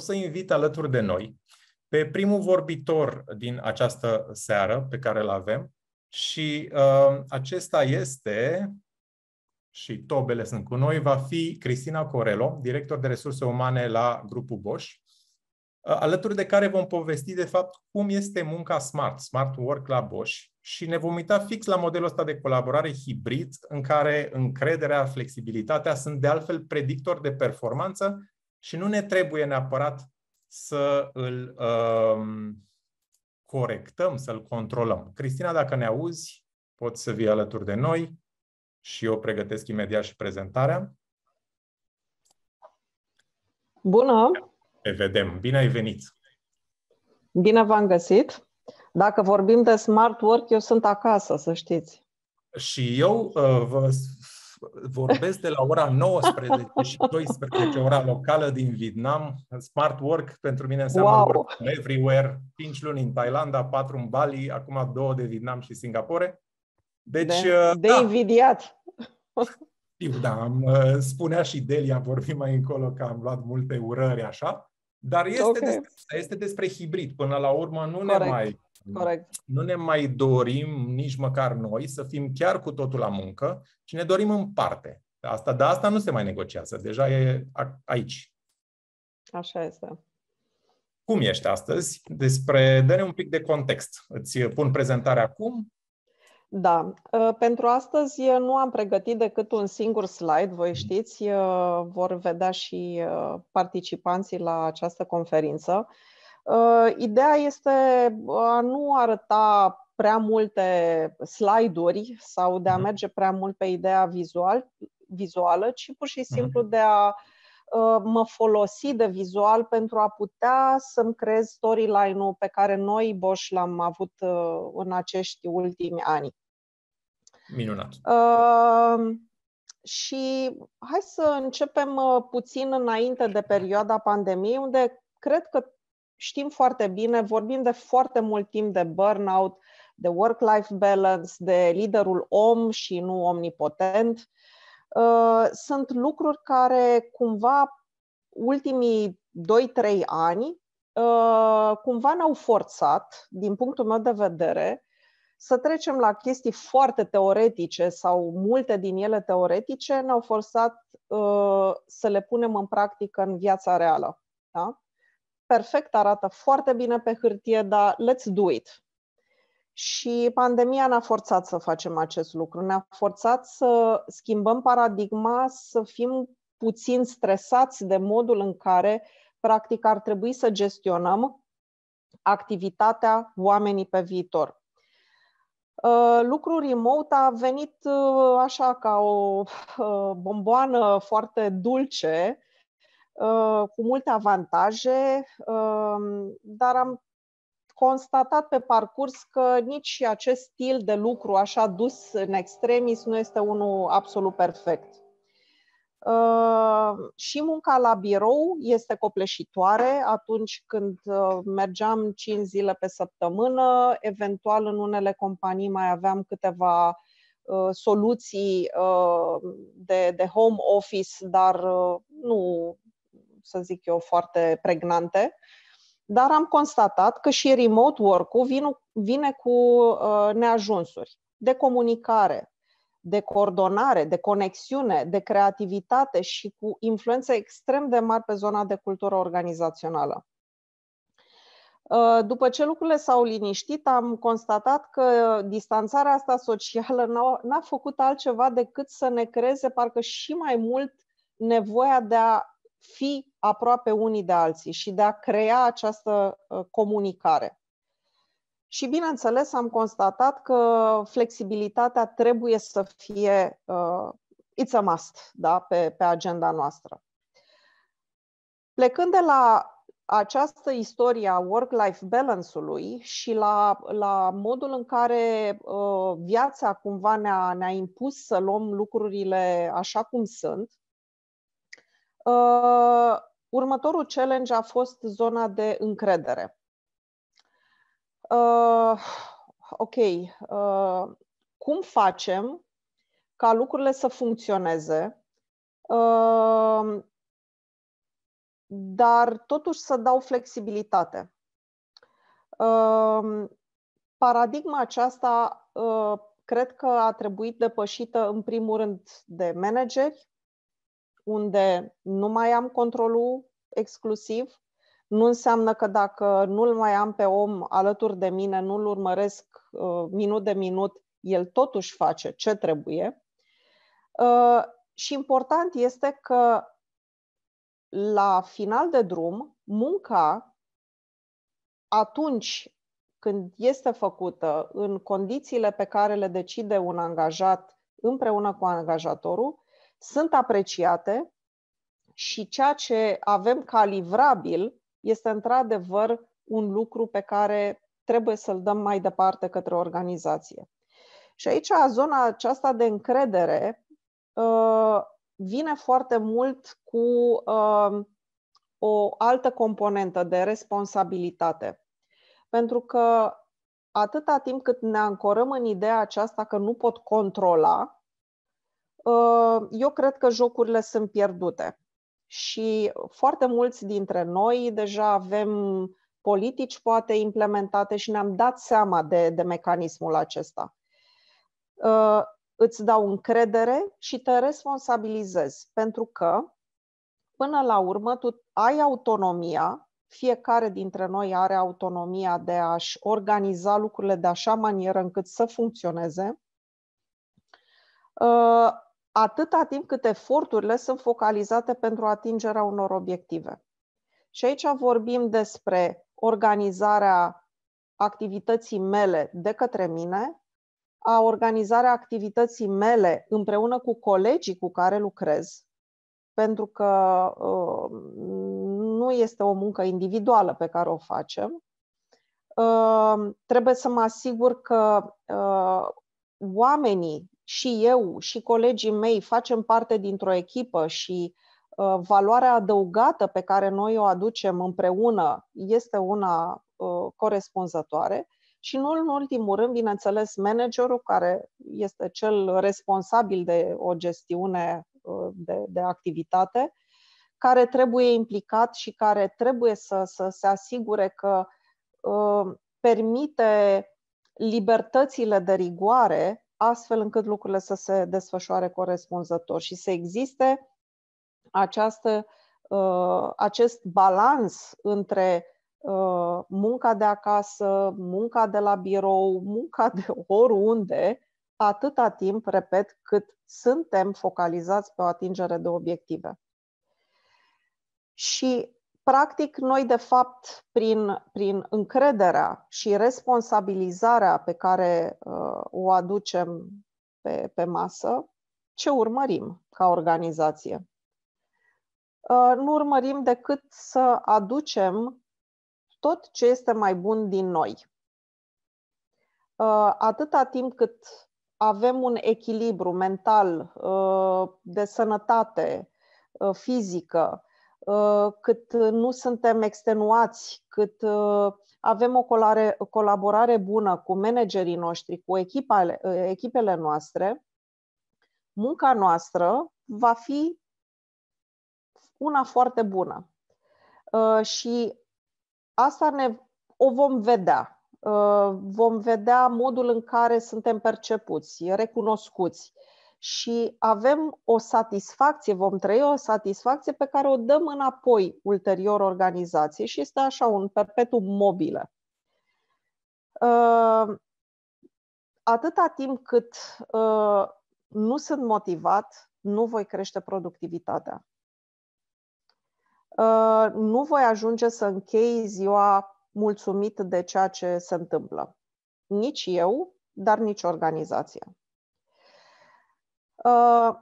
să invit alături de noi pe primul vorbitor din această seară pe care îl avem și uh, acesta este, și tobele sunt cu noi, va fi Cristina Corelo, director de resurse umane la grupul Bosch, uh, alături de care vom povesti de fapt cum este munca Smart, Smart Work la Bosch și ne vom uita fix la modelul ăsta de colaborare hibrid în care încrederea, flexibilitatea sunt de altfel predictori de performanță și nu ne trebuie neapărat să îl uh, corectăm, să îl controlăm. Cristina, dacă ne auzi, poți să vii alături de noi și eu pregătesc imediat și prezentarea. Bună! Te vedem. Bine ai venit! Bine v-am găsit! Dacă vorbim de smart work, eu sunt acasă, să știți. Și eu uh, vă vorbesc de la ora 19 și 12, ora locală din Vietnam. Smart work pentru mine înseamnă wow. work everywhere. 5 luni în Thailanda, 4 în Bali, acum 2 de Vietnam și Singapore. Deci, de, uh, de da. invidiat. Știu, da, am, uh, spunea și Delia, vorbim mai încolo, că am luat multe urări așa, dar este, okay. despre, este despre hibrid. Până la urmă nu Corect. ne mai da. Corect. Nu ne mai dorim nici măcar noi să fim chiar cu totul la muncă, ci ne dorim în parte. Asta, dar asta nu se mai negociază, deja e aici. Așa este. Cum ești astăzi? Despre, dă-ne un pic de context. Îți pun prezentarea acum, da. Ă, pentru astăzi nu am pregătit decât un singur slide, voi mm. știți, ă, vor vedea și ă, participanții la această conferință. Uh, ideea este uh, a nu arăta prea multe slide-uri sau de a mhm. merge prea mult pe ideea vizual, vizuală, ci pur și mhm. simplu de a uh, mă folosi de vizual pentru a putea să-mi creez storyline-ul pe care noi, Bosch, l-am avut în acești ultimi ani. Minunat. Uh, și hai să începem puțin înainte de perioada pandemiei, unde cred că știm foarte bine, vorbim de foarte mult timp de burnout, de work-life balance, de liderul om și nu omnipotent. Uh, sunt lucruri care cumva ultimii 2-3 ani uh, cumva ne-au forțat, din punctul meu de vedere, să trecem la chestii foarte teoretice sau multe din ele teoretice ne-au forțat uh, să le punem în practică în viața reală. Da? perfect, arată foarte bine pe hârtie, dar let's do it. Și pandemia ne-a forțat să facem acest lucru, ne-a forțat să schimbăm paradigma, să fim puțin stresați de modul în care, practic, ar trebui să gestionăm activitatea oamenii pe viitor. Uh, Lucrul remote a venit uh, așa ca o uh, bomboană foarte dulce Uh, cu multe avantaje, um, dar am constatat pe parcurs că nici acest stil de lucru așa dus în extremis nu este unul absolut perfect. Uh, și munca la birou este copleșitoare atunci când uh, mergeam 5 zile pe săptămână, eventual în unele companii mai aveam câteva soluții de, de home office, dar nu să zic eu, foarte pregnante, dar am constatat că și remote work-ul vine cu uh, neajunsuri de comunicare, de coordonare, de conexiune, de creativitate și cu influențe extrem de mari pe zona de cultură organizațională. Uh, după ce lucrurile s-au liniștit, am constatat că distanțarea asta socială n-a făcut altceva decât să ne creeze parcă și mai mult nevoia de a fi aproape unii de alții și de a crea această ă, comunicare. Și, bineînțeles, am constatat că flexibilitatea trebuie să fie uh, it's a must da, pe, pe agenda noastră. Plecând de la această istorie a work-life balance-ului și la, la modul în care uh, viața cumva ne-a, ne-a impus să luăm lucrurile așa cum sunt, Uh, următorul challenge a fost zona de încredere. Uh, ok. Uh, cum facem ca lucrurile să funcționeze, uh, dar totuși să dau flexibilitate? Uh, paradigma aceasta cred că a trebuit depășită în primul rând de manageri, unde nu mai am controlul exclusiv, nu înseamnă că dacă nu-l mai am pe om alături de mine, nu-l urmăresc uh, minut de minut, el totuși face ce trebuie. Uh, și important este că la final de drum, munca, atunci când este făcută în condițiile pe care le decide un angajat împreună cu angajatorul, sunt apreciate și ceea ce avem ca livrabil este într-adevăr un lucru pe care trebuie să-l dăm mai departe către organizație. Și aici zona aceasta de încredere uh, vine foarte mult cu uh, o altă componentă de responsabilitate. Pentru că atâta timp cât ne ancorăm în ideea aceasta că nu pot controla, Uh, eu cred că jocurile sunt pierdute. Și foarte mulți dintre noi deja avem politici poate implementate și ne-am dat seama de, de mecanismul acesta. Uh, îți dau încredere și te responsabilizezi, pentru că, până la urmă, tu ai autonomia, fiecare dintre noi are autonomia de a-și organiza lucrurile de așa manieră încât să funcționeze uh, atâta timp cât eforturile sunt focalizate pentru atingerea unor obiective. Și aici vorbim despre organizarea activității mele de către mine, a organizarea activității mele împreună cu colegii cu care lucrez, pentru că uh, nu este o muncă individuală pe care o facem. Uh, trebuie să mă asigur că uh, oamenii și eu și colegii mei facem parte dintr-o echipă și uh, valoarea adăugată pe care noi o aducem împreună este una uh, corespunzătoare și nu în ultimul rând, bineînțeles, managerul care este cel responsabil de o gestiune uh, de, de activitate, care trebuie implicat și care trebuie să, să se asigure că uh, permite libertățile de rigoare astfel încât lucrurile să se desfășoare corespunzător și să existe această, uh, acest balans între uh, munca de acasă, munca de la birou, munca de oriunde, atâta timp, repet, cât suntem focalizați pe o atingere de obiective. Și practic, noi, de fapt, prin, prin încrederea și responsabilizarea pe care uh, o aducem pe, pe masă, ce urmărim ca organizație? Uh, nu urmărim decât să aducem tot ce este mai bun din noi. Uh, atâta timp cât avem un echilibru mental, uh, de sănătate uh, fizică, Uh, cât nu suntem extenuați, cât uh, avem o colaborare bună cu managerii noștri, cu echipale, uh, echipele noastre, munca noastră va fi una foarte bună. Și asta ne, o vom vedea. Vom vedea modul în care suntem percepuți, recunoscuți și avem o satisfacție, vom trăi o satisfacție pe care o dăm înapoi ulterior organizației și este așa un perpetuum mobile. Uh, atâta timp cât uh, nu sunt motivat, nu voi crește productivitatea. Uh, nu voi ajunge să închei ziua mulțumit de ceea ce se întâmplă. Nici eu, dar nici organizația. Uh,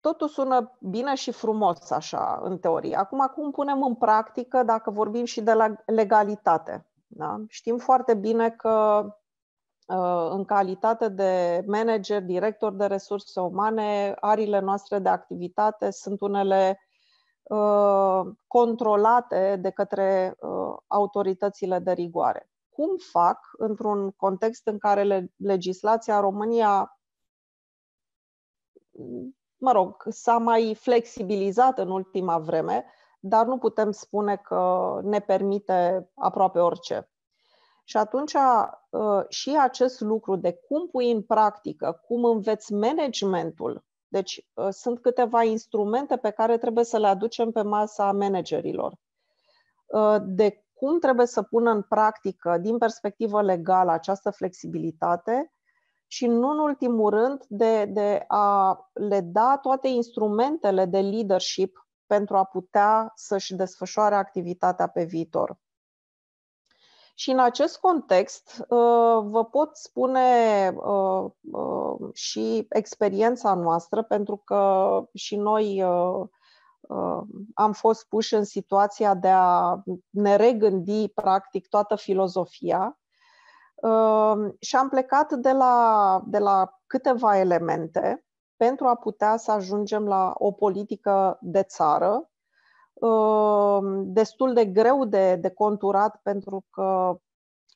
totul sună bine și frumos așa, în teorie. Acum, cum punem în practică dacă vorbim și de la legalitate? Da? Știm foarte bine că uh, în calitate de manager, director de resurse umane, arile noastre de activitate sunt unele uh, controlate de către autoritățile de rigoare. Cum fac, într-un context în care legislația România mă rog, s-a mai flexibilizat în ultima vreme, dar nu putem spune că ne permite aproape orice. Și atunci uh, și acest lucru de cum pui în practică, cum înveți managementul, deci uh, sunt câteva instrumente pe care trebuie să le aducem pe masa managerilor. Uh, de cum trebuie să pună în practică, din perspectivă legală, această flexibilitate, și nu în ultimul rând de, de a le da toate instrumentele de leadership pentru a putea să-și desfășoare activitatea pe viitor. Și în acest context, uh, vă pot spune uh, uh, și experiența noastră, pentru că și noi am fost puși în situația de a ne regândi, practic, toată filozofia Ehm, și am plecat de la, de la câteva elemente pentru a putea să ajungem la o politică de țară, ehm, destul de greu de, de conturat pentru că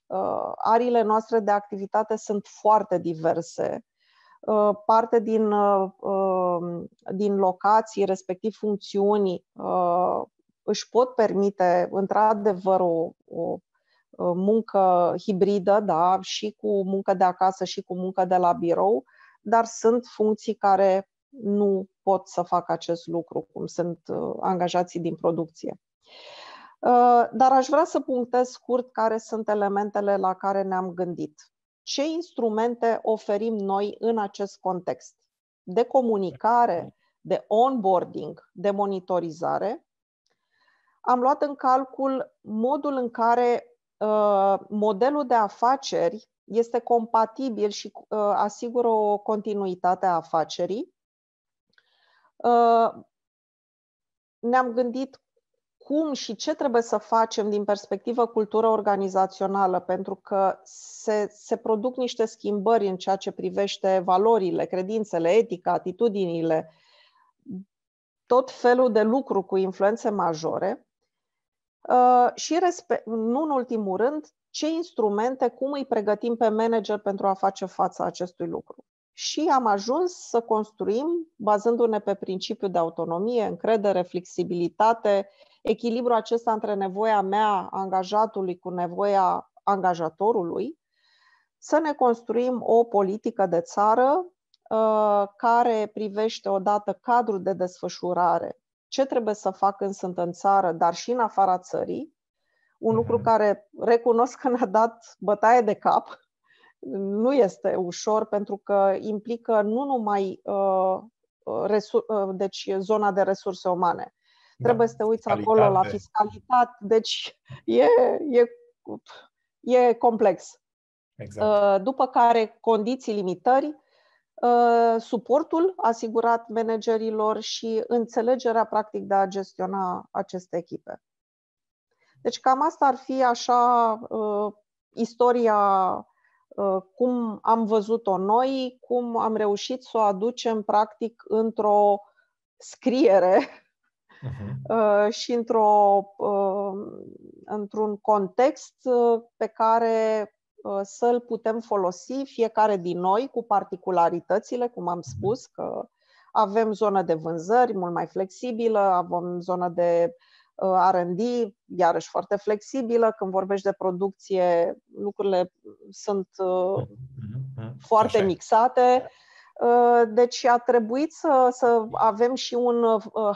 eh, arile noastre de activitate sunt foarte diverse. Eh, parte din, ehm, din locații, respectiv funcțiuni, eh, își pot permite într-adevăr o, o Uh, muncă hibridă, da, și cu muncă de acasă și cu muncă de la birou, dar sunt funcții care nu pot să facă acest lucru, cum sunt uh, angajații din producție. Uh, dar aș vrea să punctez scurt care sunt elementele la care ne-am gândit. Ce instrumente oferim noi în acest context? De comunicare, de onboarding, de monitorizare. Am luat în calcul modul în care Uh, modelul de afaceri este compatibil și uh, asigură o continuitate a afacerii. Uh, ne-am gândit cum și ce trebuie să facem din perspectivă cultură organizațională, pentru că se, se produc niște schimbări în ceea ce privește valorile, credințele, etica, atitudinile, tot felul de lucru cu influențe majore. Uh, și, nu în ultimul rând, ce instrumente, cum îi pregătim pe manager pentru a face față acestui lucru. Și am ajuns să construim, bazându-ne pe principiul de autonomie, încredere, flexibilitate, echilibru acesta între nevoia mea, angajatului, cu nevoia angajatorului, să ne construim o politică de țară uh, care privește odată cadrul de desfășurare ce trebuie să fac când sunt în țară, dar și în afara țării, un lucru mhm. care recunosc că ne-a dat bătaie de cap. Nu este ușor pentru că implică nu numai uh, uh resur- uh, deci zona de resurse umane. Da, Trebuie să te uiți acolo la fiscalitate, deci e, e, e complex. Exact. Uh, după care condiții limitări, Uh, suportul asigurat managerilor și înțelegerea practic de a gestiona aceste echipe. Deci cam asta ar fi așa uh, istoria uh, cum am văzut-o noi, cum am reușit să o aducem practic într-o scriere uh-huh. și într-o, într-un context pe care Ă, să-l putem folosi fiecare din noi cu particularitățile, cum am mhm. spus, că avem zonă de vânzări mult mai flexibilă, avem zonă de ă, R&D, iarăși foarte flexibilă. Când vorbești de producție, lucrurile sunt ă, mhm. Mhm. foarte Așa. mixate. Da. Deci a trebuit să, să avem și un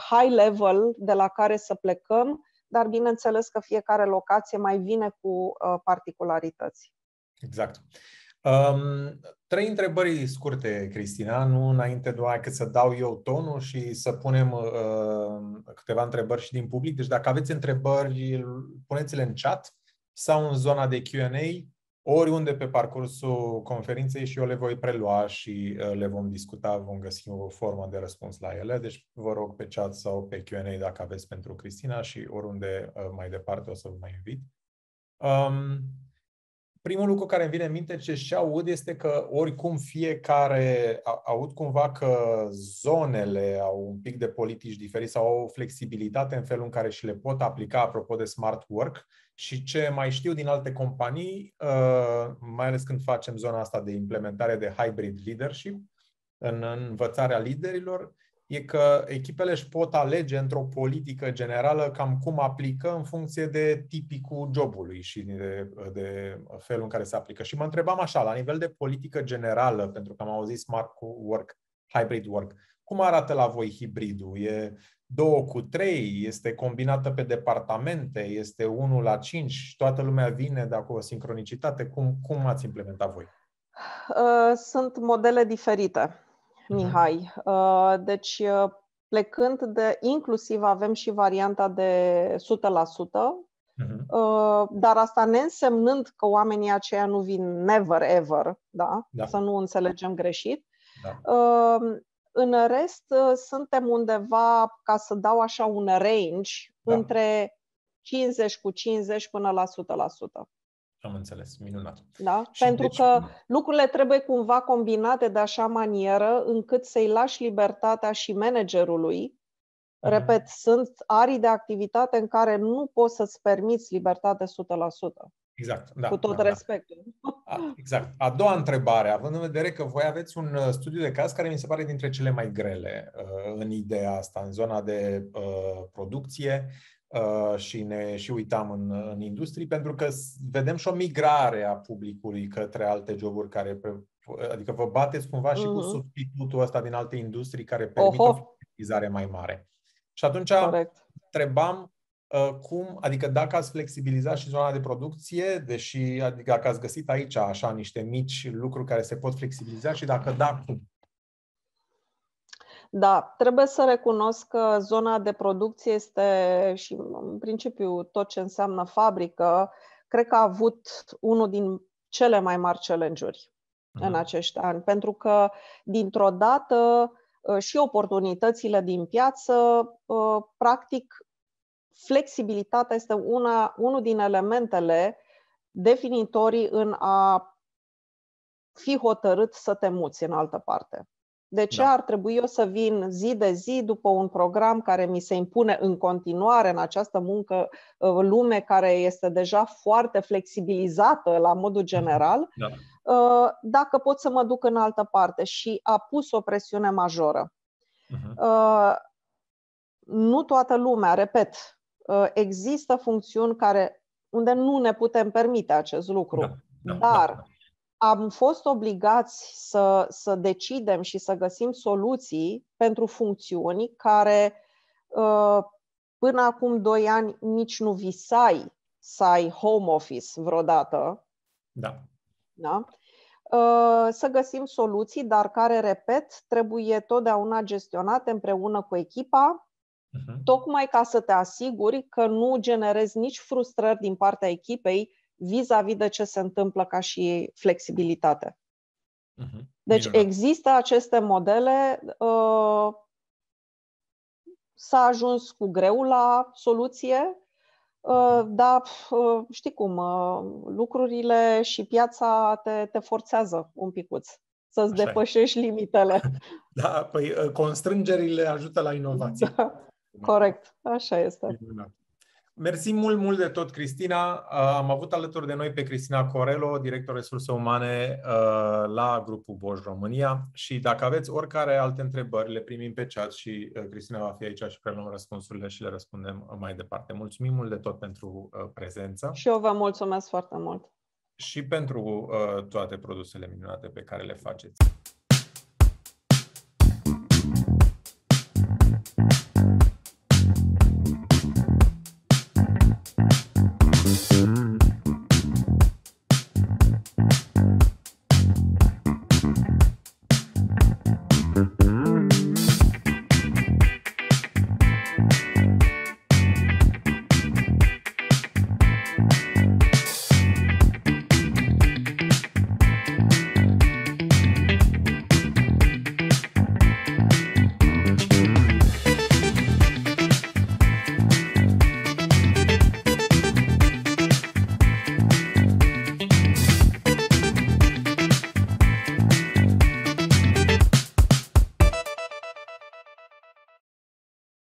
high level de la care să plecăm, dar bineînțeles că fiecare locație mai vine cu particularități. Exact. Um, trei întrebări scurte, Cristina, nu înainte doar cât să dau eu tonul și să punem uh, câteva întrebări și din public. Deci dacă aveți întrebări, puneți-le în chat sau în zona de Q&A, oriunde pe parcursul conferinței și eu le voi prelua și uh, le vom discuta, vom găsi o formă de răspuns la ele. Deci vă rog pe chat sau pe Q&A dacă aveți pentru Cristina și oriunde uh, mai departe o să vă mai invit. Um, primul lucru care îmi vine în minte ce și aud este că oricum fiecare, aud cumva că zonele au un pic de politici diferiți sau au o flexibilitate în felul în care și le pot aplica apropo de smart work și ce mai știu din alte companii, uh, mai ales când facem zona asta de implementare de hybrid leadership, în învățarea liderilor, e că echipele își pot alege într-o politică generală cam cum aplică în funcție de tipicul jobului și de, de felul în care se aplică. Și mă întrebam așa, la nivel de politică generală, pentru că am auzit smart work, hybrid work, cum arată la voi hibridul? E 2 cu 3, este combinată pe departamente, este 1 la 5 și toată lumea vine de acolo, sincronicitate. Cum, cum ați implementat voi? Uh, sunt modele diferite. Da. Mihai. Uh, deci, uh, plecând de inclusiv avem și varianta de 100%, mhm. uh dar asta ne însemnând că oamenii aceia nu vin never ever, da? da. Să nu înțelegem greșit. Da. Uh, în rest, suntem undeva, ca să dau așa un range, da. între 50 cu 50 până la 100%. Am înțeles, minunat. Da? Și deci Pentru deci... că lucrurile trebuie cumva combinate de așa manieră încât să-i lași libertatea și managerului. Uh-huh. Repet, sunt arii de activitate în care nu poți să-ți permiți libertate 100%. Exact, da. Cu tot da, da. respectul. Da. exact. A doua întrebare, având în vedere că voi aveți un uh, studiu de caz care mi se pare dintre cele mai grele uh, în ideea asta, în zona de uh, producție, Uh, și ne și uitam în, în industrie, pentru că vedem și o migrare a publicului către alte joburi care. Adică vă bateți cumva și cu mhm. substitutul ăsta din alte industrii care permit Oho. o flexibilizare mai mare. Și atunci Corect. întrebam uh, cum, adică dacă ați flexibilizat și zona de producție, deși adică dacă ați găsit aici așa niște mici lucruri care se pot flexibiliza și dacă da, cum? Da, trebuie să recunosc că zona de producție este și în principiu tot ce înseamnă fabrică, cred că a avut unul din cele mai mari challenge-uri mm. în mhm. acești ani, pentru că dintr-o dată ă, și oportunitățile din piață, ă, practic flexibilitatea este una, unul din elementele definitorii în a fi hotărât să te muți în altă parte. De ce da. ar trebui eu să vin zi de zi după un program care mi se impune în continuare în această muncă, ă, lume care este deja foarte flexibilizată la modul mhm. general, da. Ă, dacă pot să mă duc în altă parte? Și a pus o presiune majoră. Uh-huh. Nu toată lumea, repet, există funcțiuni care unde nu ne putem permite acest lucru. Da. Da, dar da, da am fost obligați să, să decidem și să găsim soluții pentru funcțiuni care uh, până acum doi ani nici nu visai să ai home office vreodată. Da. da? Uh, să găsim soluții, dar care, repet, trebuie totdeauna gestionate împreună cu echipa, uh-huh. tocmai ca să te asiguri că nu generezi nici frustrări din partea echipei vis-a-vis de ce se întâmplă ca și flexibilitate. Uh-huh. Deci Minunat. există aceste modele, uh, s-a ajuns cu greu la soluție, uh, mhm. dar uh, știi cum, uh, lucrurile și piața te, te forțează un picuț să-ți Așa depășești e. limitele. Da, păi uh, constrângerile ajută la inovație. Da, corect, așa este. Minunat. Mersi mult, mult de tot, Cristina. Uh, am avut alături de noi pe Cristina Corelo, director resurse umane uh, la grupul Bosch România și dacă aveți oricare alte întrebări, le primim pe chat și uh, Cristina va fi aici și preluăm răspunsurile și le răspundem mai departe. Mulțumim mult de tot pentru prezență. Și eu vă mulțumesc foarte mult. Și pentru toate produsele minunate pe care le faceți.